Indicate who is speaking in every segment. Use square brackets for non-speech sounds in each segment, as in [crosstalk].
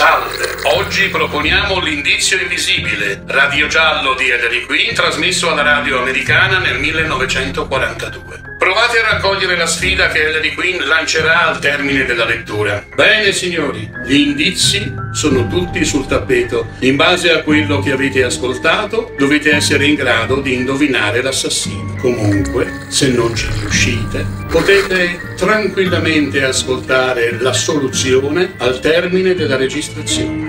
Speaker 1: Salve, oggi proponiamo l'indizio invisibile, radio giallo
Speaker 2: di Ellery Queen trasmesso alla radio americana nel 1942. Provate a raccogliere la sfida che Hillary Quinn lancerà al termine della lettura. Bene, signori, gli indizi sono tutti sul tappeto. In base a quello che avete ascoltato, dovete essere in grado di indovinare l'assassino. Comunque, se non ci riuscite, potete tranquillamente ascoltare la soluzione al termine della registrazione.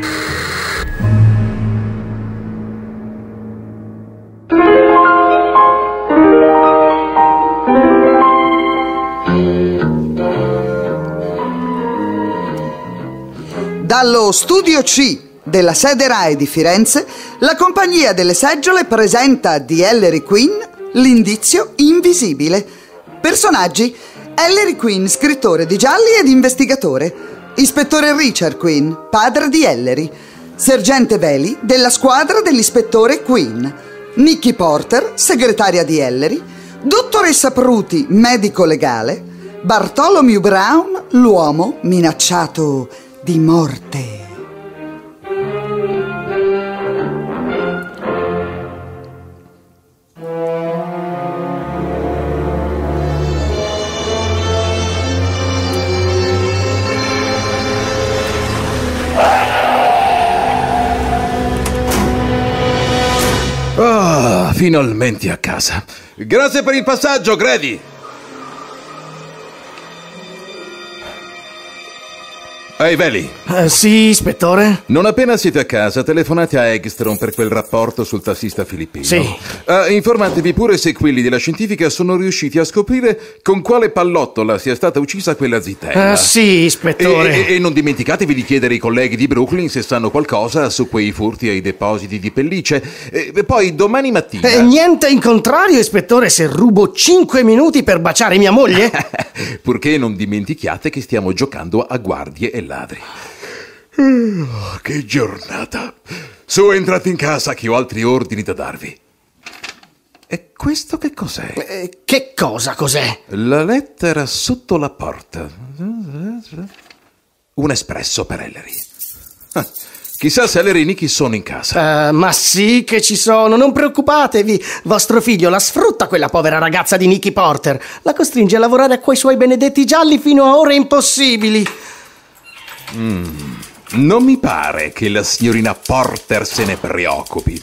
Speaker 3: Dallo studio C della sede RAI di Firenze, la Compagnia delle Seggiole presenta di Ellery Queen L'indizio invisibile. Personaggi: Ellery Queen, scrittore di gialli ed investigatore. Ispettore Richard Queen, padre di Ellery. Sergente Veli della squadra dell'ispettore Queen. Nicky Porter, segretaria di Ellery. Dottoressa Pruti, medico legale. Bartolomeo Brown, l'uomo minacciato di morte.
Speaker 4: Ah, finalmente a casa. Grazie per il passaggio, Grady. Ehi, hey, Veli. Uh, sì, ispettore? Non appena siete a casa, telefonate a Eggstrom per quel rapporto sul tassista filippino. Sì. Uh, informatevi pure se quelli della scientifica sono riusciti a scoprire con quale pallottola sia stata uccisa quella zitella. Uh, sì, ispettore. E, e, e non dimenticatevi di chiedere ai colleghi di Brooklyn se sanno qualcosa su quei furti ai depositi di pellice. E poi domani mattina... Eh,
Speaker 5: niente in contrario, ispettore, se rubo 5 minuti per baciare mia moglie?
Speaker 4: [laughs] Purché non dimentichiate che stiamo giocando a guardie e ladri.
Speaker 3: Oh,
Speaker 4: che giornata! Su, entrate in casa che ho altri ordini da darvi. E questo che cos'è? Eh, che cosa cos'è? La lettera sotto la porta. Un espresso per Ellery. Ah, chissà se Ellery e Nicky sono in casa. Uh, ma sì che ci sono,
Speaker 5: non preoccupatevi. Vostro figlio la sfrutta quella povera ragazza di Nicky Porter. La costringe a lavorare a quei suoi benedetti gialli fino a ore impossibili.
Speaker 4: Mm, non mi pare che la signorina Porter se ne preoccupi.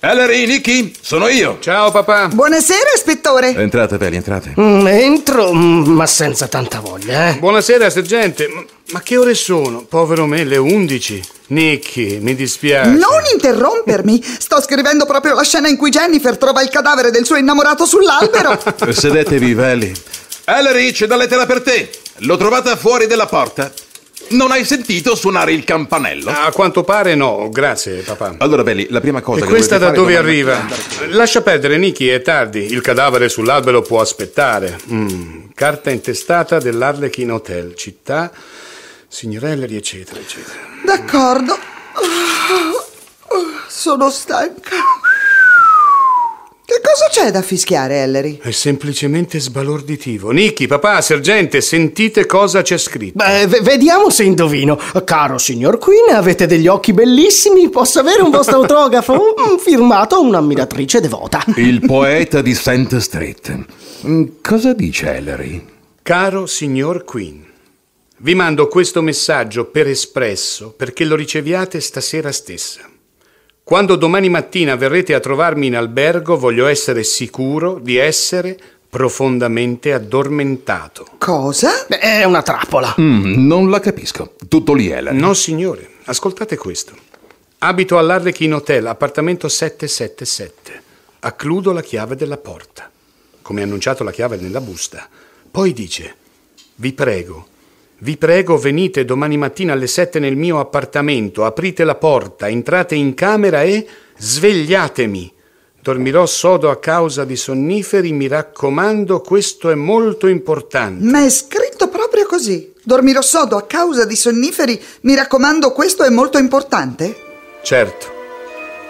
Speaker 3: Ellery, Nicky, sono io. Ciao papà. Buonasera, ispettore.
Speaker 4: Entrate, Peli, entrate.
Speaker 3: Mm, entro, mm, ma senza tanta
Speaker 5: voglia,
Speaker 2: eh. Buonasera, sergente. Ma, che ore sono? Povero me, le 11. Nicky, mi dispiace. Non
Speaker 3: interrompermi. Sto scrivendo proprio la scena in cui Jennifer trova il cadavere del suo innamorato sull'albero.
Speaker 4: Sedetevi, Peli. Ellery, c'è da lettera per te. L'ho trovata fuori della porta. Non hai sentito suonare il campanello?
Speaker 2: A quanto pare no, grazie papà. Allora Belli, la prima cosa e che questa da dove arriva? Lascia perdere Nicky, è tardi. Il cadavere sull'albero può aspettare. Mm. Carta intestata dell'Arlequin Hotel, città, signorelli, eccetera eccetera.
Speaker 3: D'accordo. Ah, ah, sono stanca. Che cosa c'è da
Speaker 5: fischiare, Ellery? È semplicemente sbalorditivo.
Speaker 2: Nicky, papà, sergente, sentite cosa c'è scritto.
Speaker 5: Beh, vediamo se indovino. Caro signor Queen, avete degli occhi bellissimi. Posso avere un vostro autografo? [laughs] Mm, firmato un'ammiratrice devota.
Speaker 4: Il poeta di Saint Street. Mm, cosa dice
Speaker 2: Ellery? Caro signor Queen, vi mando questo messaggio per espresso perché lo riceviate stasera stessa. Quando domani mattina verrete a trovarmi in albergo, voglio essere sicuro di essere profondamente addormentato. Cosa? è una trappola. Mm, non la capisco. Tutto lì è No, signore. Ascoltate questo. Abito all'Arlequin Hotel, appartamento 777. Accludo la chiave della porta. Come annunciato la chiave è nella busta. Poi dice, vi prego, vi prego venite domani mattina alle sette nel mio appartamento, aprite la porta, entrate in camera e svegliatemi. Dormirò sodo a causa di sonniferi, mi raccomando, questo è molto importante.
Speaker 3: Ma è scritto proprio così. Dormirò sodo a causa di sonniferi, mi raccomando, questo è molto importante?
Speaker 2: Certo.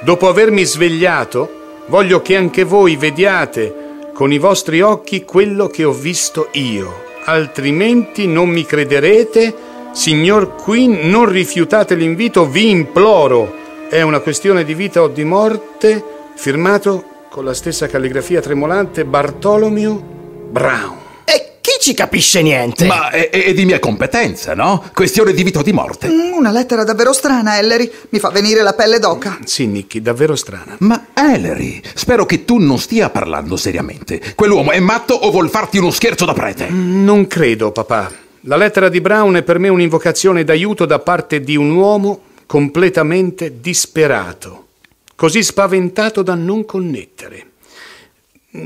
Speaker 2: Dopo avermi svegliato, voglio che anche voi vediate con i vostri occhi quello che ho visto io altrimenti non mi crederete. Signor Queen, non rifiutate l'invito, vi imploro. È una questione di vita o di morte. Firmato con la stessa calligrafia tremolante Bartolomeo Brown
Speaker 4: ci capisce niente. Ma è, è di mia competenza, no? Questione di vita o di morte.
Speaker 3: Mm, una lettera davvero strana, Ellery. Mi fa venire la pelle d'oca.
Speaker 4: Sì, Nicky, davvero strana.
Speaker 3: Ma Ellery,
Speaker 4: spero che tu non stia parlando seriamente. Quell'uomo è matto o vuol farti uno scherzo da
Speaker 2: prete? Mm, non credo, papà. La lettera di Brown è per me un'invocazione d'aiuto da parte di un uomo completamente disperato, così spaventato da non connettere.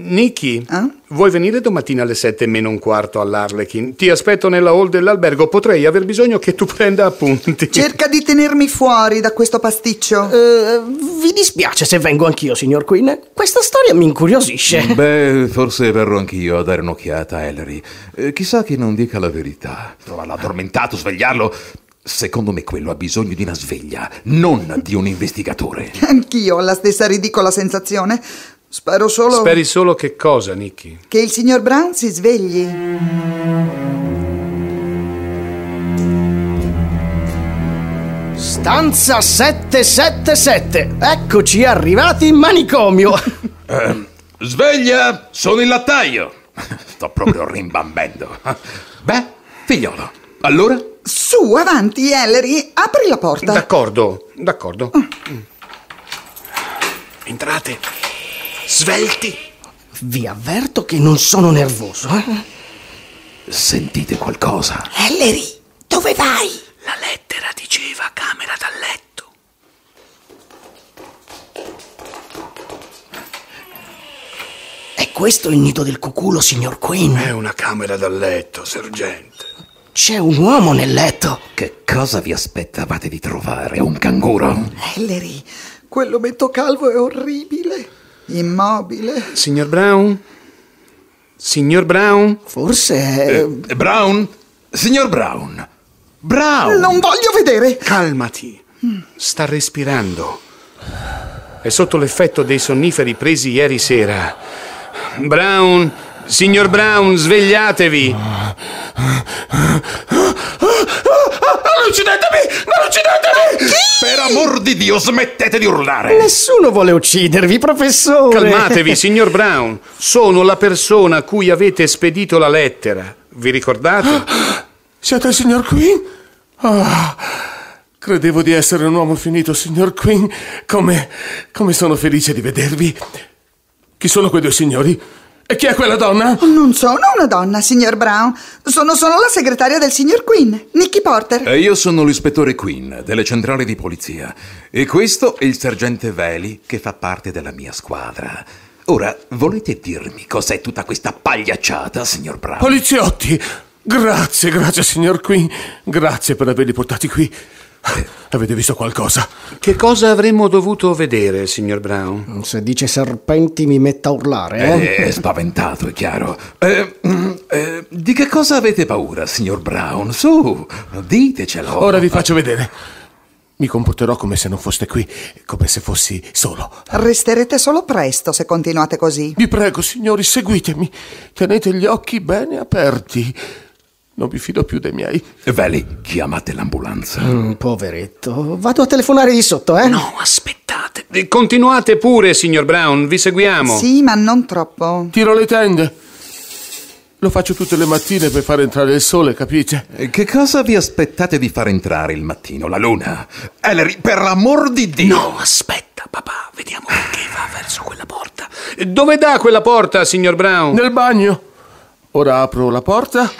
Speaker 2: Niki, eh? Ah? vuoi venire domattina alle 7 meno un quarto all'Arlekin? Ti aspetto nella hall dell'albergo, potrei aver bisogno che tu [laughs] prenda appunti. Cerca
Speaker 3: di tenermi fuori da questo pasticcio. Uh, vi dispiace
Speaker 5: se vengo anch'io, signor
Speaker 4: Quinn? Questa storia mi incuriosisce. Beh, forse verrò anch'io a dare un'occhiata a Ellery. Eh, chissà che non dica la verità. Trovarlo addormentato, svegliarlo. Secondo me quello ha bisogno di una sveglia, non di un investigatore.
Speaker 3: [laughs] Anch'io ho la stessa ridicola sensazione. Spero solo. Speri
Speaker 4: solo che cosa, Nicky?
Speaker 3: Che il signor Brown si svegli.
Speaker 5: Stanza 777. Eccoci arrivati in manicomio. [laughs]
Speaker 4: Eh, sveglia, sono in lattaio. [laughs] Sto proprio rimbambendo. Beh, figliolo, allora?
Speaker 3: Su, avanti, Ellery, apri la porta.
Speaker 2: D'accordo, d'accordo. Ah.
Speaker 5: Entrate svelti. Vi avverto che non sono nervoso. Eh? Mm.
Speaker 4: Sentite qualcosa?
Speaker 5: Ellery, dove vai? La lettera diceva camera da letto. È questo il nido del cuculo, signor Quinn? È una camera
Speaker 4: da letto, sergente. C'è un uomo nel letto. Che cosa vi aspettavate di trovare? Un canguro?
Speaker 3: Ellery, quell'ometto calvo è orribile immobile.
Speaker 2: Signor Brown? Signor Brown? Forse è... Eh, eh, Brown? Signor Brown? Brown! Non voglio vedere! Calmati. Sta respirando. È sotto l'effetto dei sonniferi presi ieri sera. Brown, signor Brown, svegliatevi!
Speaker 4: Non uccidetemi! Non uccidetemi! Per amor di Dio, smettete di urlare!
Speaker 5: Nessuno vuole uccidervi, professore! Calmatevi,
Speaker 2: signor Brown. Sono la persona a cui avete spedito la lettera. Vi ricordate? [gasps] siete il signor Queen? Ah, credevo di essere un uomo finito, signor Queen. Come, come sono felice di vedervi.
Speaker 4: Chi sono quei due signori?
Speaker 3: E chi è quella donna? Non sono una donna, signor Brown. Sono solo la segretaria del signor Quinn, Nicky Porter. E
Speaker 4: eh, io sono l'ispettore Quinn, delle centrali di polizia. E questo è il sergente Veli, che fa parte della mia squadra. Ora, volete dirmi cos'è tutta questa pagliacciata, signor Brown?
Speaker 2: Poliziotti! Grazie, grazie, signor Quinn. Grazie per averli portati qui. [laughs] Avete visto qualcosa? Che cosa avremmo dovuto vedere, signor Brown? Se dice
Speaker 5: serpenti mi metta a urlare, eh? eh è
Speaker 4: spaventato, è chiaro.
Speaker 1: Eh, mm,
Speaker 4: eh, di che cosa avete paura, signor Brown? Su, ditecelo. Ora vi faccio vedere. Mi comporterò come se non foste qui, come se fossi solo.
Speaker 3: Resterete solo presto se continuate così. Vi prego, signori, seguitemi. Tenete gli occhi bene
Speaker 4: aperti. Non mi fido più dei miei. Veli, chiamate l'ambulanza. Mm,
Speaker 5: poveretto. Vado a telefonare di sotto, eh? No,
Speaker 2: aspettate. Eh, continuate pure, signor
Speaker 4: Brown, vi seguiamo.
Speaker 5: Sì,
Speaker 3: ma non troppo.
Speaker 4: Tiro le tende. Lo faccio tutte le mattine per far entrare il sole, capite? Eh, che cosa vi aspettate di far entrare il mattino? La luna? Ellery, per l'amor di Dio! No, aspetta, papà, vediamo perché
Speaker 2: va verso quella porta. Dove dà quella porta, signor Brown? Nel bagno. Ora apro la porta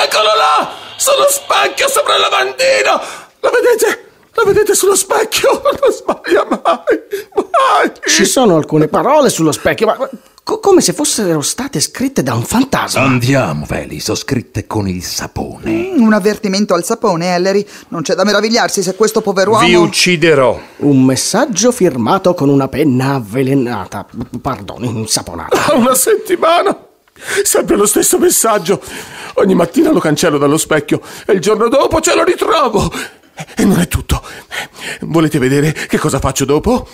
Speaker 2: Eccolo là! Sullo specchio sopra la bandina! Lo vedete? La vedete sullo specchio? Non sbaglia mai,
Speaker 5: mai! Ci sono alcune parole sullo specchio, ma co- come se fossero state scritte da un fantasma. Andiamo, Veli, sono scritte con il sapone.
Speaker 3: Mm, un avvertimento al sapone, Ellery. Non c'è da meravigliarsi se questo pover'uomo... Vi
Speaker 5: ucciderò. Un messaggio firmato con una penna avvelenata. Pardon, insaponata.
Speaker 3: Da [laughs] una settimana Sempre lo
Speaker 2: stesso messaggio. Ogni mattina lo cancello dallo specchio e il giorno dopo ce lo ritrovo. E non è tutto. Volete vedere che cosa faccio dopo?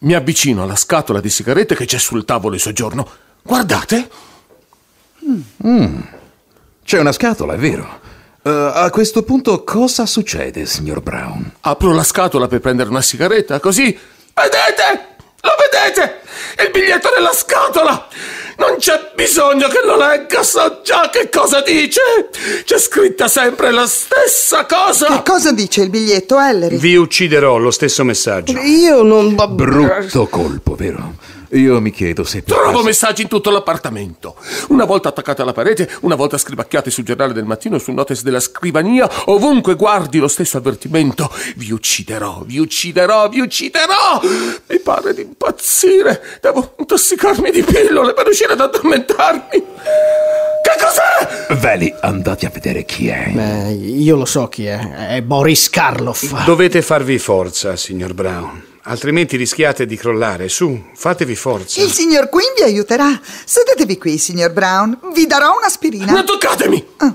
Speaker 2: Mi
Speaker 4: avvicino alla scatola di sigarette che c'è sul tavolo in soggiorno. Guardate. Mm. mm. C'è una scatola, è vero. Uh, a questo punto cosa succede, signor Brown? Apro la scatola per prendere una sigaretta, così... Vedete?
Speaker 2: Lo vedete? Il biglietto della scatola! Non c'è bisogno che lo legga, so già che cosa dice. C'è scritta sempre la stessa cosa. Che
Speaker 3: cosa dice il biglietto, Ellery?
Speaker 2: Vi ucciderò, lo stesso messaggio.
Speaker 3: Io non... Brutto
Speaker 2: colpo, vero? Io mi chiedo se... Trovo caso... messaggi in tutto l'appartamento. Una volta attaccati alla parete, una volta scribacchiati sul giornale del mattino, sul notice della scrivania, ovunque guardi lo stesso avvertimento. Vi ucciderò, vi ucciderò, vi ucciderò! pare di impazzire. Devo intossicarmi di pillole per riuscire ad addormentarmi.
Speaker 5: Che cos'è? Veli, andate a vedere chi è. Beh, io lo so chi è. È Boris Karloff.
Speaker 2: Dovete farvi forza, signor Brown. Altrimenti rischiate di crollare. Su, fatevi forza.
Speaker 3: Il signor Quinn vi aiuterà. Sedetevi qui, signor Brown. Vi darò un'aspirina. Non toccatemi! Ah.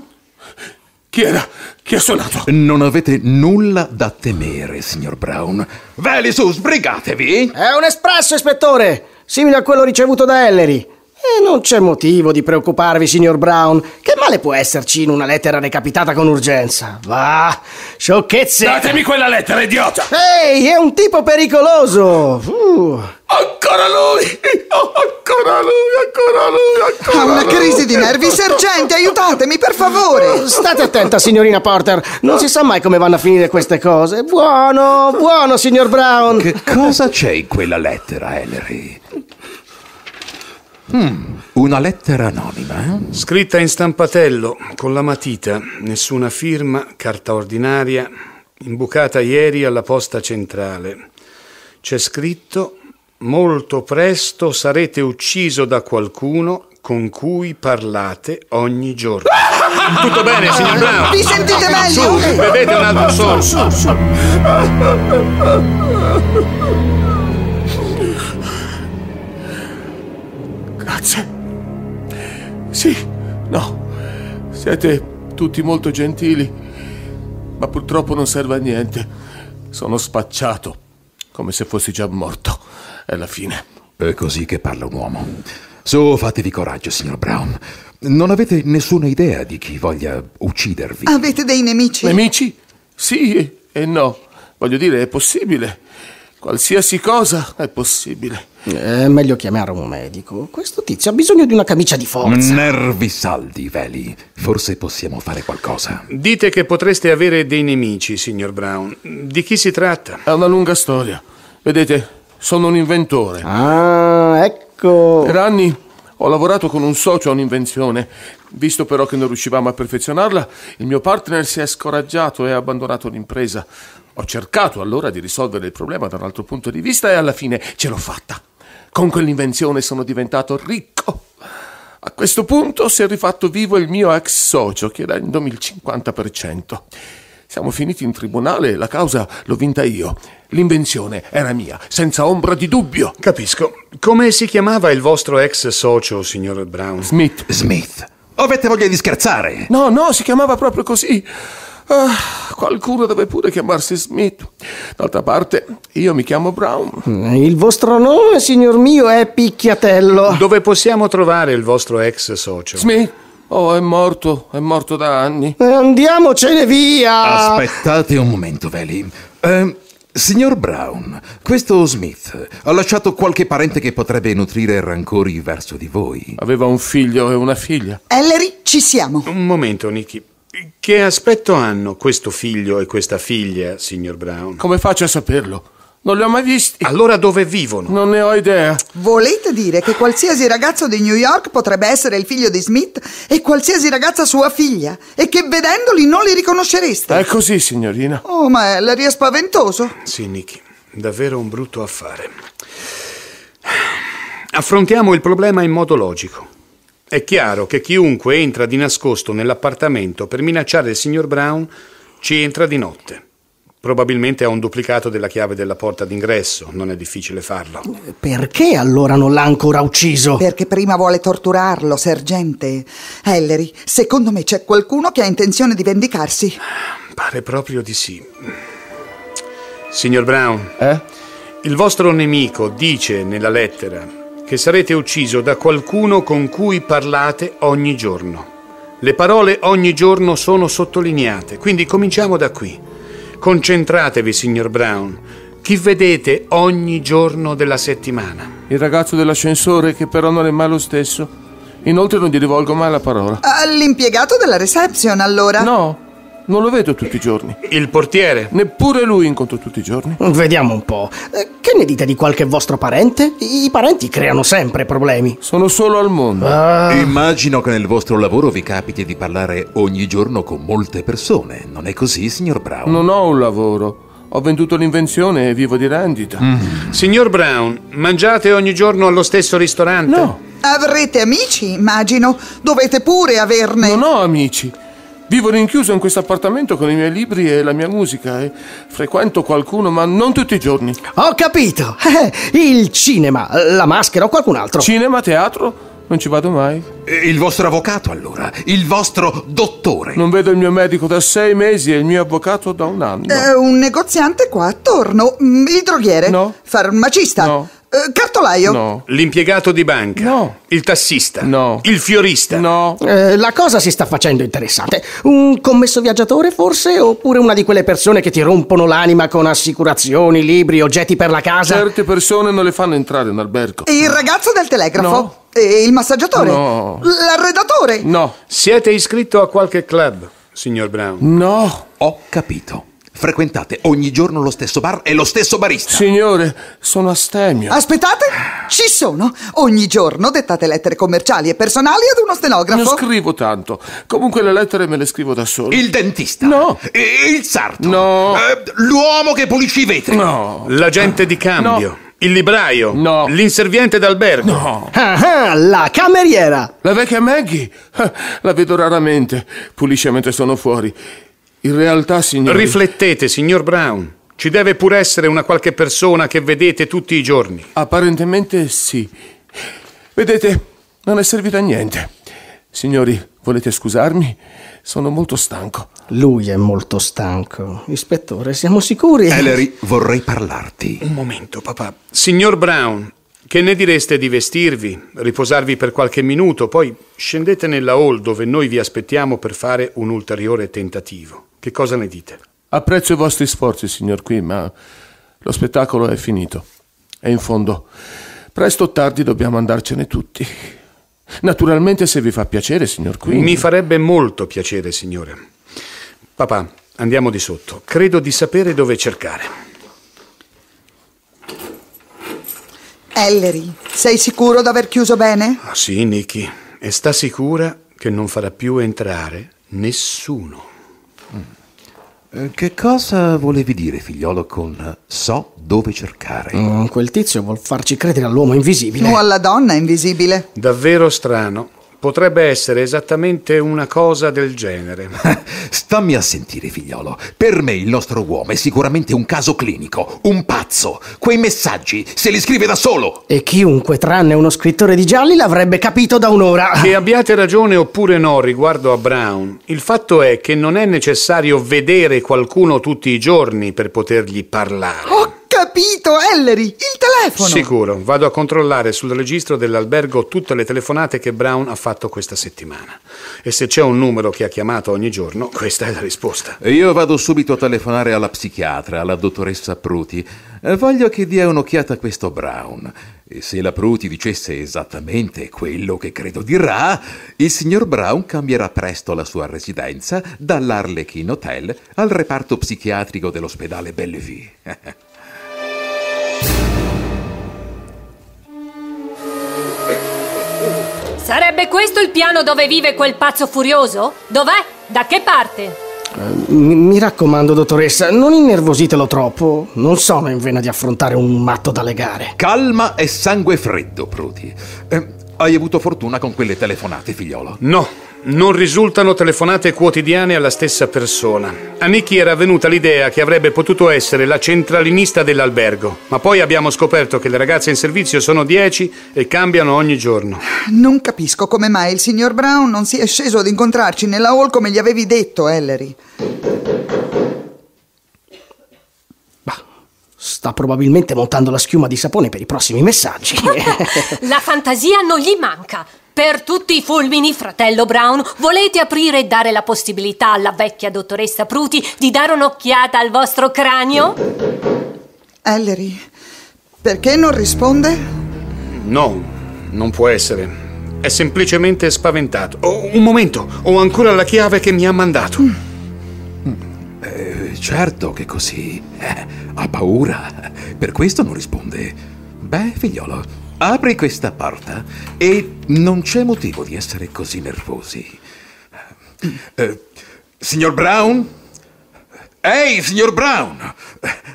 Speaker 4: Chi era? Chi ha suonato? Non avete nulla da temere, signor Brown. Veli su, sbrigatevi! È un
Speaker 5: espresso, ispettore! Simile a quello ricevuto da Ellery. E non c'è motivo di preoccuparvi, signor Brown. Che male può esserci in una lettera recapitata con urgenza? Va, sciocchezze! Datemi quella lettera, idiota! Ehi, è un tipo pericoloso! Uh. Ancora lui! Oh, ancora lui, ancora lui, ancora lui! Ha una crisi di nervi, sergente, aiutatemi, per favore! State attenta, signorina Porter. Non si sa mai come vanno a finire queste cose. Buono, buono, signor Brown! Che cosa c'è in quella lettera, Ellery?
Speaker 4: Mm, una lettera anonima.
Speaker 2: Eh? Scritta in stampatello, con la matita, nessuna firma, carta ordinaria, imbucata ieri alla posta centrale. C'è scritto, molto presto sarete ucciso da qualcuno con cui parlate ogni giorno. [laughs]
Speaker 3: Tutto bene, signor ah, Brown? Vi sentite meglio? Su, bevete un altro sorso. Su, su.
Speaker 5: Grazie. Sì,
Speaker 2: no. Siete tutti molto gentili, ma purtroppo
Speaker 4: non serve a niente. Sono spacciato, come se fossi già morto. È la fine. È così che parla un uomo. Su, fatevi coraggio, signor Brown. Non avete nessuna idea di chi voglia uccidervi.
Speaker 3: Avete dei nemici? Nemici?
Speaker 2: Sì e no. Voglio dire, è possibile. Qualsiasi cosa è possibile.
Speaker 5: È eh, meglio chiamare un medico. Questo tizio ha bisogno di una camicia di forza.
Speaker 4: Nervi saldi, Veli. Forse possiamo fare qualcosa.
Speaker 5: Dite che potreste avere dei nemici,
Speaker 2: signor Brown. Di chi si tratta? È una lunga storia. Vedete, sono un inventore.
Speaker 5: Ah, ecco. Per
Speaker 2: anni ho lavorato con un socio a un'invenzione. Visto però che non riuscivamo a perfezionarla, il mio partner si è scoraggiato e ha abbandonato l'impresa. Ho cercato allora di risolvere il problema da un altro punto di vista e alla fine ce l'ho fatta. Con quell'invenzione sono diventato ricco. A questo punto si è rifatto vivo il mio ex socio chiedendomi il 50%. Siamo finiti in tribunale la causa l'ho vinta io. L'invenzione era mia, senza ombra di dubbio. Capisco. Come si chiamava il vostro ex socio, signor Brown? Smith. Smith. avete voglia di scherzare? No, no, si chiamava proprio così. Ah, qualcuno deve pure chiamarsi Smith. D'altra parte, io mi chiamo Brown.
Speaker 5: Eh, il vostro nome, signor mio, è Picchiatello.
Speaker 2: Dove possiamo trovare il vostro ex socio? Smith.
Speaker 4: Oh, è morto, è morto da anni. Eh, andiamocene via! Aspettate un momento, Veli. Eh, signor Brown, questo Smith ha lasciato qualche parente che potrebbe nutrire rancori verso di voi. Aveva un figlio e una figlia. Ellery, ci siamo. Un momento, Nicky. Che aspetto hanno questo figlio e questa
Speaker 2: figlia, signor Brown? Come faccio a saperlo? Non li ho mai visti. Allora dove vivono?
Speaker 3: Non ne ho idea. Volete dire che qualsiasi ragazzo di New York potrebbe essere il figlio di Smith e qualsiasi ragazza sua figlia e che vedendoli non li riconoscereste? È così,
Speaker 2: signorina.
Speaker 3: Oh, ma è l'aria spaventoso.
Speaker 2: Sì, Nicky, davvero un brutto affare. Affrontiamo il problema in modo logico. È chiaro che chiunque entra di nascosto nell'appartamento per minacciare il signor Brown ci entra di notte. Probabilmente ha un duplicato della chiave della porta d'ingresso, non è difficile farlo.
Speaker 3: Perché allora non l'ha ancora ucciso? Perché prima vuole torturarlo, sergente. Ellery, secondo me c'è qualcuno che ha intenzione di vendicarsi.
Speaker 2: Pare proprio di sì. Signor Brown, eh? il vostro nemico dice nella lettera che sarete ucciso da qualcuno con cui parlate ogni giorno. Le parole ogni giorno sono sottolineate, quindi cominciamo da qui. Concentratevi, signor Brown. Chi vedete ogni giorno della settimana? Il ragazzo dell'ascensore che però non è mai lo stesso. Inoltre non gli rivolgo mai la
Speaker 5: parola.
Speaker 3: All'impiegato della reception, allora? No,
Speaker 5: non lo vedo tutti i giorni. Il portiere? Neppure lui incontro tutti i giorni. Vediamo un po'. Eh, che ne dite di qualche vostro parente? I parenti creano
Speaker 4: sempre problemi. Sono solo al mondo. Ah. Immagino che nel vostro lavoro vi capiti di parlare ogni giorno con molte persone. Non è così, signor Brown? Non ho un lavoro. Ho venduto l'invenzione e vivo di rendita. Mm. Signor Brown,
Speaker 2: mangiate ogni giorno allo stesso ristorante? No.
Speaker 3: Avrete amici, immagino. Dovete
Speaker 2: pure averne. Non ho amici. Vivo rinchiuso in questo appartamento con i miei libri e la mia
Speaker 5: musica e frequento qualcuno, ma non tutti i giorni. Ho capito! [laughs] Il cinema, la maschera o qualcun altro. Cinema, teatro? Non ci vado mai. Il vostro avvocato,
Speaker 2: allora? Il vostro dottore? Non vedo il mio medico da sei mesi e il mio avvocato da un anno. Eh,
Speaker 3: un negoziante qua attorno. Il droghiere? No. Farmacista? No. Eh, cartolaio?
Speaker 2: No. L'impiegato di banca? No. Il tassista? No. Il fiorista? No.
Speaker 5: Eh, la cosa si sta facendo interessante. Un commesso viaggiatore, forse? Oppure una di quelle persone che ti rompono l'anima con assicurazioni, libri, oggetti per la casa? Certe persone non le fanno entrare in albergo.
Speaker 3: Il ragazzo del telegrafo? No. E il massaggiatore? No. L'arredatore?
Speaker 4: No. Siete iscritto a qualche club, signor Brown? No. Ho capito. Frequentate ogni giorno lo stesso bar e lo stesso barista. Signore, sono astemio.
Speaker 3: Aspettate, ci sono. Ogni giorno dettate lettere commerciali e personali ad uno stenografo. Non
Speaker 2: scrivo tanto. Comunque le lettere me le scrivo da solo. Il dentista. No. Il sarto. No. Eh, l'uomo che pulisce i vetri. No. L'agente di cambio. No. Il libraio. No. L'inserviente d'albergo. No.
Speaker 5: Ah, ah, la cameriera. La vecchia Maggie. Ah,
Speaker 2: la vedo raramente. Pulisce mentre sono fuori. In realtà, signore... Riflettete, signor Brown. Ci deve pur essere una qualche persona che vedete tutti i giorni. Apparentemente sì. Vedete, non è servito a niente. Signori,
Speaker 5: volete scusarmi? Sono molto stanco. Lui è molto stanco. Ispettore, siamo sicuri? Ellery, vorrei parlarti. Un momento, papà.
Speaker 2: Signor Brown, che ne direste di vestirvi, riposarvi per qualche minuto, poi scendete nella hall dove noi vi aspettiamo per fare un ulteriore tentativo. Che cosa ne dite? Apprezzo i vostri sforzi, signor qui, ma lo spettacolo è finito. E in fondo, presto o tardi dobbiamo andarcene tutti. Naturalmente se vi fa piacere, signor qui. Mi farebbe molto piacere, signore. Papà, andiamo di sotto. Credo di sapere dove cercare.
Speaker 3: Ellery, sei sicuro di aver chiuso bene?
Speaker 2: Ah, sì, Nicky. E sta sicura che non farà più entrare nessuno. Eh, che cosa volevi dire, figliolo, con eh, so dove cercare? Mm, quel tizio vuol farci credere all'uomo invisibile. O
Speaker 3: alla donna invisibile.
Speaker 2: Davvero strano. Potrebbe essere
Speaker 4: esattamente una cosa del genere. [laughs] Stammi a sentire, figliolo. Per me il nostro uomo è sicuramente un caso clinico, un pazzo. Quei messaggi se li scrive da solo.
Speaker 5: E chiunque, tranne uno scrittore di gialli, l'avrebbe capito da un'ora.
Speaker 4: Che abbiate ragione oppure
Speaker 2: no riguardo a Brown, il fatto è che non è necessario vedere qualcuno tutti i giorni per potergli parlare.
Speaker 3: Oh, Capito, Ellery, il telefono!
Speaker 2: Sicuro, vado a controllare sul registro dell'albergo tutte le telefonate che Brown ha fatto questa settimana.
Speaker 4: E se c'è un numero che ha chiamato ogni giorno, questa è la risposta. Io vado subito a telefonare alla psichiatra, alla dottoressa Pruti. Eh, voglio che dia un'occhiata a questo Brown. E se la Pruti dicesse esattamente quello che credo dirà, il signor Brown cambierà presto la sua residenza dall'Arlequin Hotel al reparto psichiatrico dell'ospedale Bellevue. [laughs]
Speaker 1: Sarebbe questo il piano dove vive quel pazzo furioso? Dov'è? Da che parte?
Speaker 5: Eh, mi, mi raccomando, dottoressa, non innervositelo troppo. Non sono in vena di affrontare un matto da legare.
Speaker 4: Calma e sangue freddo, Prudy. Eh, hai avuto fortuna con quelle telefonate, figliolo?
Speaker 5: No,
Speaker 2: non risultano telefonate quotidiane alla stessa persona. A Nicky era venuta l'idea che avrebbe potuto essere la centralinista dell'albergo, ma poi abbiamo scoperto che le ragazze in servizio sono dieci e cambiano ogni giorno.
Speaker 3: Non capisco come mai il signor Brown non sia sceso ad incontrarci nella hall come gli avevi detto, Ellery.
Speaker 5: Bah, sta probabilmente montando la schiuma di sapone per i prossimi messaggi. [laughs] [laughs]
Speaker 1: la fantasia non gli manca. Per tutti i fulmini, fratello Brown, volete aprire e dare la possibilità alla vecchia dottoressa Pruti di dare un'occhiata al vostro cranio?
Speaker 3: Ellery, perché non risponde?
Speaker 2: No, non può essere. È semplicemente spaventato. Oh,
Speaker 3: un
Speaker 4: momento, ho ancora la chiave che mi ha mandato. Mm. mm. Eh, certo che così. Eh, ha paura. Per questo non risponde. Beh, figliolo, Apri questa porta e non c'è motivo di essere così nervosi. Eh, signor Brown? Ehi, signor Brown!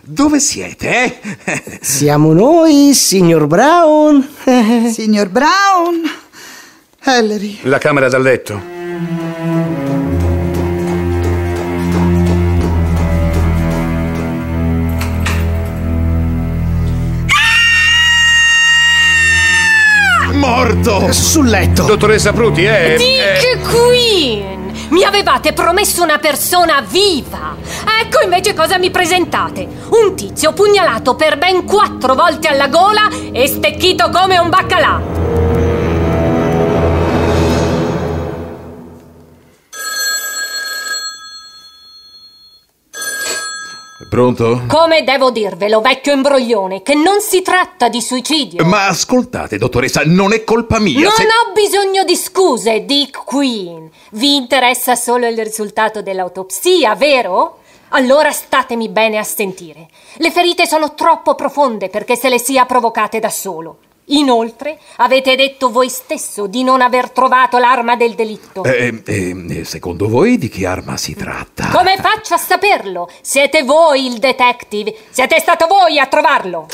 Speaker 4: Dove siete? Eh?
Speaker 5: Siamo noi, signor
Speaker 3: Brown. signor Brown! Ellery.
Speaker 2: La camera da letto. morto! Sul letto! Dottoressa Pruti, è.
Speaker 1: Dick è... Queen! Mi avevate promesso una persona viva! Ecco invece cosa mi presentate! Un tizio pugnalato per ben quattro volte alla gola e stecchito come un baccalà! Pronto? Come devo dirvelo, vecchio imbroglione, che non si tratta di suicidio.
Speaker 4: Ma ascoltate, dottoressa, non è colpa mia. Non se... ho
Speaker 1: bisogno di scuse, Dick Queen. Vi interessa solo il risultato dell'autopsia, vero? Allora statemi bene a sentire. Le ferite sono troppo profonde perché se le sia provocate da solo. Inoltre avete detto voi stesso di non aver trovato l'arma del delitto. E,
Speaker 4: eh, e, eh, eh, secondo voi di che arma si tratta?
Speaker 1: Come faccio a saperlo? Siete voi il detective, siete stato voi a trovarlo.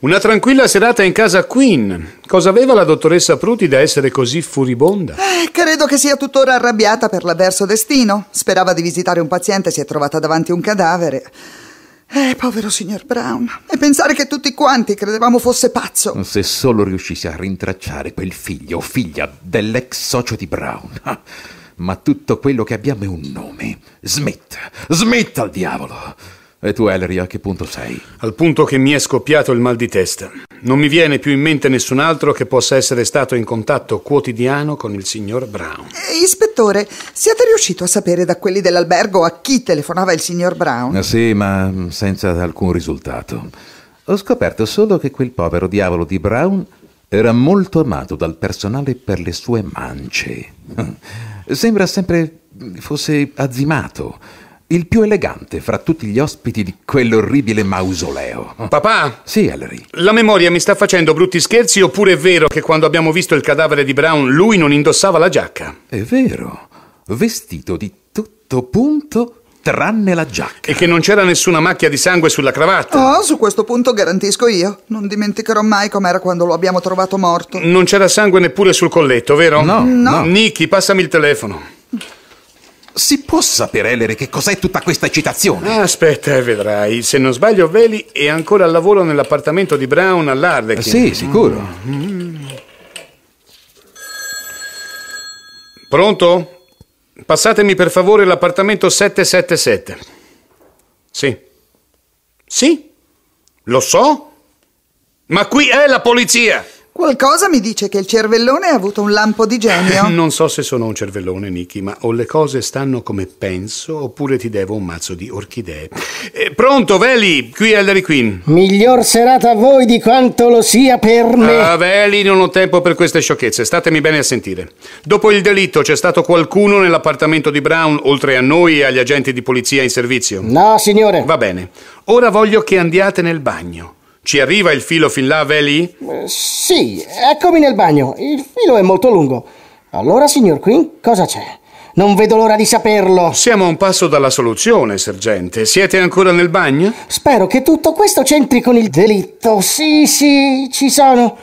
Speaker 4: Una tranquilla serata in
Speaker 2: casa Queen. Cosa aveva la dottoressa Pruti da essere così furibonda?
Speaker 1: Eh, credo che sia
Speaker 3: tuttora arrabbiata per l'avverso destino. Sperava di visitare un paziente e si è trovata davanti a un cadavere. Eh, povero signor Brown. E pensare che tutti quanti credevamo fosse pazzo.
Speaker 4: Se solo riuscissi a rintracciare quel figlio o figlia dell'ex socio di Brown. [laughs] Ah, ma tutto quello che abbiamo è un nome. Smith. Smith al diavolo. E tu, Ellery, a che punto sei? Al punto che mi è scoppiato il mal di testa. Non mi viene
Speaker 2: più in mente nessun altro che possa essere stato in contatto quotidiano con il signor Brown.
Speaker 3: Eh, ispettore, siete riuscito a sapere da quelli dell'albergo a chi telefonava il signor Brown?
Speaker 4: Eh, sì, ma senza alcun risultato. Ho scoperto solo che quel povero diavolo di Brown era molto amato dal personale per le sue mance. [laughs] Sembra sempre fosse azzimato il più elegante fra tutti gli ospiti di quell'orribile mausoleo. Papà? Sì, Ellery. La memoria mi sta facendo
Speaker 2: brutti scherzi oppure è vero che quando abbiamo visto il cadavere di Brown lui non indossava la giacca?
Speaker 4: È vero, vestito di tutto punto tranne la giacca.
Speaker 2: E che non c'era nessuna macchia di sangue sulla cravatta.
Speaker 3: Oh, su questo punto garantisco io. Non dimenticherò mai com'era quando lo abbiamo trovato morto.
Speaker 2: Non c'era sangue neppure sul colletto, vero? No. no. no. Nicky, passami il telefono. Si può sapere, Elere, che cos'è tutta questa eccitazione?
Speaker 3: Eh, aspetta,
Speaker 2: eh, vedrai. Se non sbaglio, Veli è ancora al lavoro nell'appartamento di Brown all'Ardekin. Eh, sì, mm. sicuro. Mm. Pronto? Passatemi per favore l'appartamento 777. Sì. Sì? Lo so? Ma qui è la
Speaker 3: polizia! Qualcosa mi dice che il cervellone ha avuto un lampo di genio. [laughs]
Speaker 2: non so se sono un cervellone, Nicky, ma o le cose stanno come penso, oppure ti devo un mazzo di orchidee.
Speaker 5: Eh, pronto, Veli, qui è Ellery Queen. Miglior serata a voi di quanto lo sia per me. Ah,
Speaker 2: Veli, non ho tempo per queste sciocchezze, statemi bene a sentire. Dopo il delitto c'è stato qualcuno nell'appartamento di Brown, oltre a noi e agli agenti di polizia in servizio?
Speaker 5: No, signore.
Speaker 2: Va bene. Ora voglio che andiate nel bagno ci arriva il filo fin là, Veli? Eh, sì,
Speaker 5: eccomi nel bagno. Il filo è molto lungo. Allora, signor Quinn, cosa c'è? Non vedo l'ora di saperlo. Siamo a un passo dalla soluzione, sergente. Siete ancora nel bagno? Spero che tutto questo c'entri con il delitto. Sì, sì, ci sono.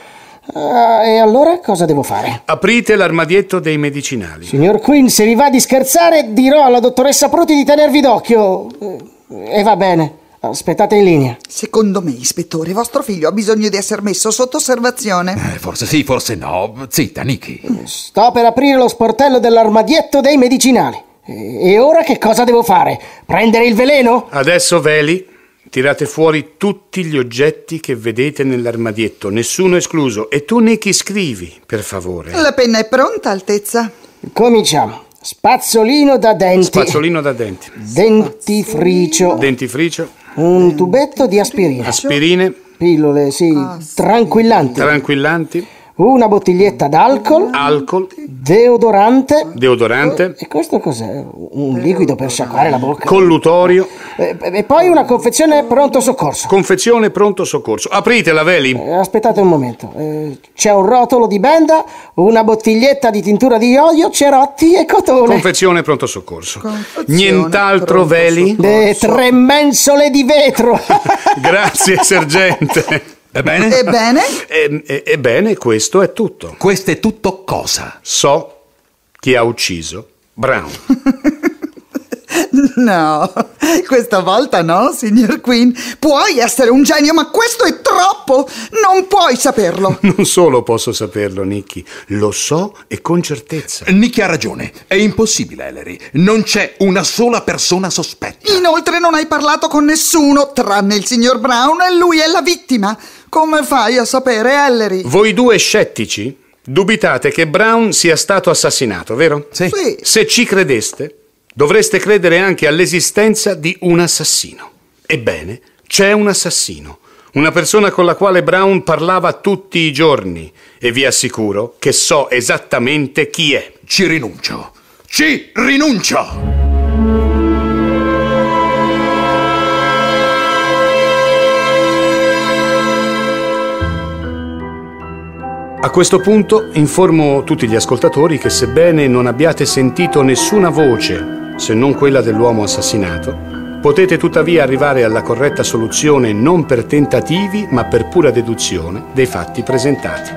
Speaker 5: Uh, e allora cosa devo fare?
Speaker 2: Aprite l'armadietto dei medicinali.
Speaker 5: Signor Quinn, se vi va di scherzare, dirò alla dottoressa Pruti di tenervi d'occhio.
Speaker 3: Eh, e va bene. Aspettate in linea. Secondo me, ispettore, vostro figlio ha bisogno di essere messo sotto osservazione. Eh,
Speaker 4: forse sì, forse no. Zitta, Nicky. Eh, sto
Speaker 3: per aprire lo sportello
Speaker 5: dell'armadietto dei medicinali. Eh, e ora che cosa devo fare? Prendere il veleno?
Speaker 4: Adesso,
Speaker 2: Veli, tirate fuori tutti gli oggetti che vedete nell'armadietto, nessuno escluso. E tu, Nicky, scrivi, per favore.
Speaker 3: La penna è pronta, Altezza.
Speaker 5: Cominciamo. Spazzolino da denti. Spazzolino da denti. Dentifricio.
Speaker 2: Dentifricio.
Speaker 5: Un tubetto di aspirina. Aspirine. Pillole, sì, ah, tranquillanti. Tranquillanti una bottiglietta d'alcol, alcol, deodorante, deodorante. E questo cos'è? Un liquido per sciacquare la bocca? Collutorio. E, e poi una confezione pronto soccorso. Confezione pronto soccorso.
Speaker 2: Apritela, Veli. Eh,
Speaker 5: aspettate un momento. Eh, c'è un rotolo di benda, una bottiglietta di tintura di olio, cerotti e cotone.
Speaker 2: Confezione pronto soccorso. Confezione
Speaker 5: Nient'altro, Veli? Le tre mensole di vetro. [laughs]
Speaker 2: Grazie, [laughs] sergente. Ebbene? Ebbene? E, ebbene, questo è tutto. Questo è tutto cosa? So chi ha ucciso Brown. [laughs]
Speaker 3: [laughs] No, questa volta no, signor Queen. Puoi essere un genio, ma questo è troppo! Non puoi saperlo! [laughs] Non solo posso saperlo, Nicky, lo so e con certezza. Nicky ha ragione.
Speaker 4: È impossibile, Ellery. Non c'è una sola persona sospetta.
Speaker 3: Inoltre non hai parlato con nessuno, tranne il signor Brown, e lui è la vittima. Come fai a sapere, Ellery?
Speaker 2: Voi due scettici? Dubitate che Brown sia stato assassinato, vero? Sì. Se ci credeste, dovreste credere anche all'esistenza di un assassino. Ebbene, c'è un assassino, una persona con la quale Brown parlava tutti i giorni e vi assicuro che so esattamente chi è. Ci rinuncio.
Speaker 4: Ci rinuncio!
Speaker 2: A questo punto informo tutti gli ascoltatori che sebbene non abbiate sentito nessuna voce se non quella dell'uomo assassinato, Potete tuttavia arrivare alla corretta soluzione non per tentativi, ma per pura deduzione dei fatti presentati.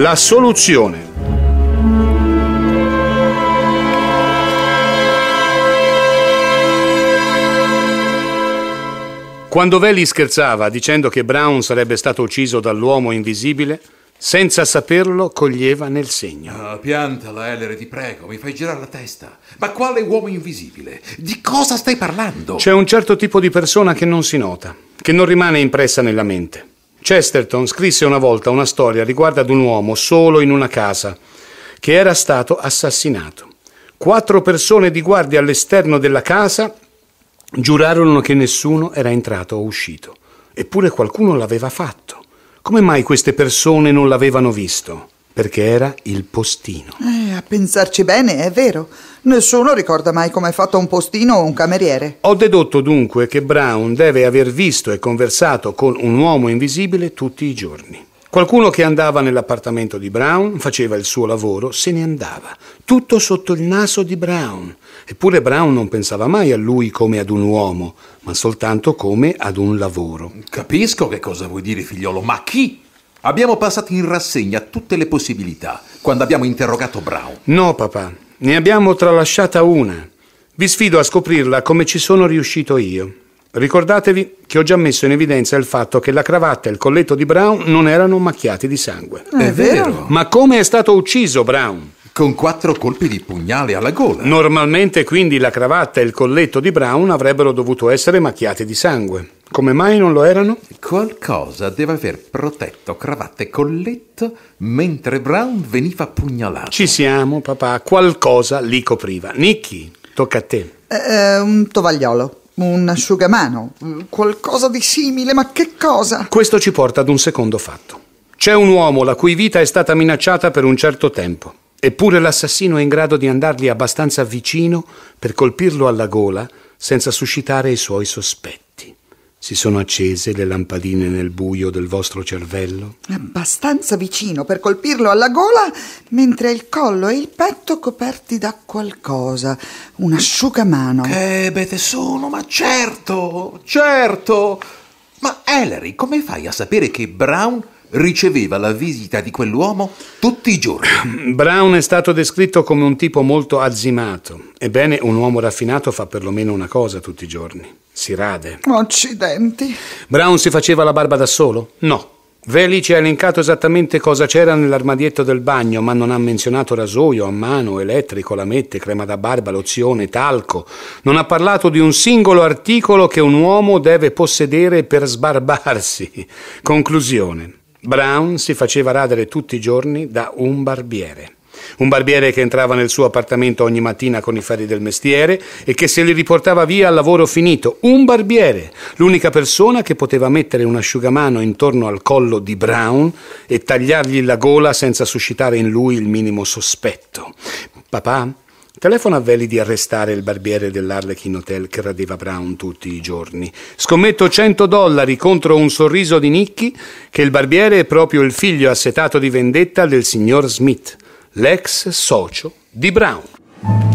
Speaker 2: La soluzione. Quando Veli scherzava dicendo che Brown sarebbe stato ucciso dall'uomo invisibile, senza saperlo, coglieva nel segno.
Speaker 4: Ah, piantala, Elere, ti prego, mi fai girare la testa. Ma quale uomo invisibile? Di cosa stai parlando?
Speaker 2: C'è un certo tipo di persona che non si nota, che non rimane impressa nella mente. Chesterton scrisse una volta una storia riguardo ad un uomo solo in una casa, che era stato assassinato. Quattro persone di guardia all'esterno della casa giurarono che nessuno era entrato o uscito, eppure qualcuno l'aveva fatto. Come mai queste persone non l'avevano visto? Perché era il postino.
Speaker 3: Eh, a pensarci bene, è vero. Nessuno ricorda mai come è fatto un postino o un cameriere.
Speaker 2: Ho dedotto dunque che Brown deve aver visto e conversato con un uomo invisibile tutti i giorni. Qualcuno che andava nell'appartamento di Brown, faceva il suo lavoro, se ne andava, tutto sotto il naso di Brown. Eppure Brown non pensava mai a lui come ad un uomo, ma soltanto come ad un lavoro.
Speaker 4: Capisco che cosa vuoi dire, figliolo, ma chi? Abbiamo passato in rassegna tutte le possibilità quando abbiamo interrogato Brown.
Speaker 2: No, papà, ne abbiamo tralasciata una. Vi sfido a scoprirla come ci sono riuscito io. Ricordatevi che ho già messo in evidenza il fatto che la cravatta e il colletto di Brown non erano macchiati di sangue. È eh, vero. Ma come è stato ucciso Brown? Con quattro colpi di pugnale alla gola. Normalmente quindi la cravatta e il colletto di Brown avrebbero dovuto essere macchiati di sangue. Come mai non lo erano? Qualcosa deve aver protetto cravatta e colletto mentre Brown veniva pugnalato. Ci siamo, papà. Qualcosa li copriva. Nicky, tocca a te.
Speaker 3: Eh, eh un tovagliolo. Un asciugamano, qualcosa di simile, ma che cosa? Questo ci porta ad un secondo fatto.
Speaker 2: C'è un uomo la cui vita è stata minacciata per un certo tempo, eppure l'assassino è in grado di andargli abbastanza vicino per colpirlo alla gola senza suscitare i suoi sospetti. Si sono accese le lampadine nel buio del vostro cervello?
Speaker 3: Abbastanza vicino per colpirlo alla gola, mentre il collo e il petto coperti da qualcosa, un asciugamano. Che bete sono, ma
Speaker 4: certo, certo! Ma Ellery, come fai a sapere che Brown riceveva la visita di quell'uomo tutti i giorni. [clears throat] Brown è stato descritto come un
Speaker 2: tipo molto azzimato. Ebbene, un uomo raffinato fa perlomeno una cosa tutti i giorni. Si rade.
Speaker 3: Occidenti.
Speaker 2: Brown si faceva la barba da solo? No. Veli ci ha elencato esattamente cosa c'era nell'armadietto del bagno, ma non ha menzionato rasoio, a mano, elettrico, lamette, crema da barba, lozione, talco. Non ha parlato di un singolo articolo che un uomo deve possedere per sbarbarsi. [laughs] Conclusione. Brown si faceva radere tutti i giorni da un barbiere. Un barbiere che entrava nel suo appartamento ogni mattina con i ferri del mestiere e che se li riportava via al lavoro finito. Un barbiere, l'unica persona che poteva mettere un asciugamano intorno al collo di Brown e tagliargli la gola senza suscitare in lui il minimo sospetto. Papà, Telefona a Veli di arrestare il barbiere dell'Arlequin Hotel che radeva Brown tutti i giorni. Scommetto 100 dollari contro un sorriso di Nicky che il barbiere è proprio il figlio assetato di vendetta del signor Smith, l'ex socio di Brown.